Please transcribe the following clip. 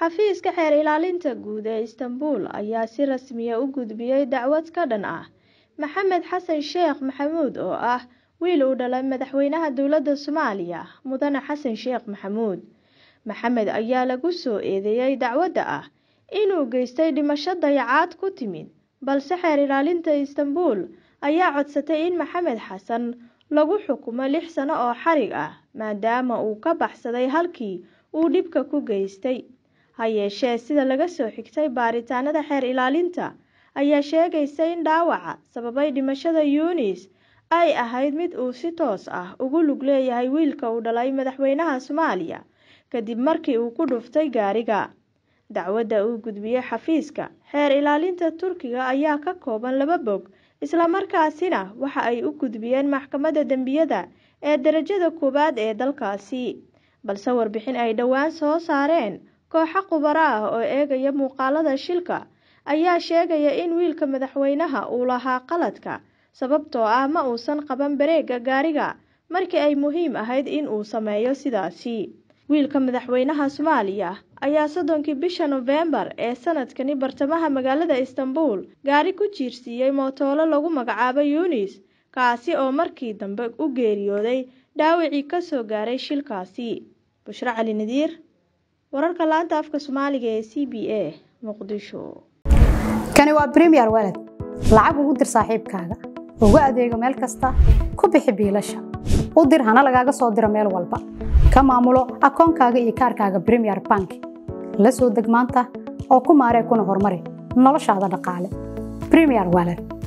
xafiiska xeer ilaalinta guud ee istanbul ayaa si rasmiya u gudbiyey dacwad ka dhan ah maxamed xasan sheekh maxamuud oo ah wiil uu dhalay madaxweynaha dowladda soomaaliya mudane xasan sheekh maxamuud maxamed ayaa lagu soo eedeeyey dacwadda ah inuu geystay dhimasho dayacaad ku timid balse xeer ilaalinta istanbul ayaa codsatay in maxamed xasan lagu xukumo lix sano oo xarig ah maadaama uu ka baxsaday halkii uu dhibka ku geystay ha yeeshee sida laga soo xigtay baaritaanada xeer ilaalinta ayaa sheegaysa in dhaawaca sababay dhimashada yuunis ay ahayd mid uu si toos ah ugu lug leeyahay wiilka uu dhalay madaxweynaha soomaaliya kadib markii uu ku dhuftay gaariga dacwadda uu gudbiyey xafiiska xeer ilaalinta turkiga ayaa ka kooban laba bog islamarkaasina waxa ay u gudbiyeen maxkamadda dembiyada ee darajada koowaad ee dalkaasi balse warbixin ay dhowaan soo saareen Kooxo khubaro ah oo eegaya muuqaalada shilka ayaa sheegaya in wiilka madaxweynaha uu lahaa qaladka sababtoo ah ma uusan qaban bareega gaariga markii ay muhiim ahayd in uu sameeyo sidaasi. Wiilka madaxweynaha Soomaaliya ayaa soddonkii bisha nofembar ee sanadkani bartamaha magaalada Istanbul gaari ku jiirsiiyey mootoolo lagu magacaabo Yunis kaasi oo markii dambe u geeriyooday dhaawicii ka soo gaaray shilkaasi. Bushra Cali Nadiir wararka laanta afka soomaaliga ee c b a muqdisho kani waa premier walad lacag ugu dir saaxiibkaaga ugu adeego meel kasta ku bixi biilasha u dir hana lagaaga soo diro meel walba ka maamulo akoonkaaga iyo kaarkaaga premier bank la soo deg maanta oo ku maaree kuna horumari noloshaada dhaqaale premier walad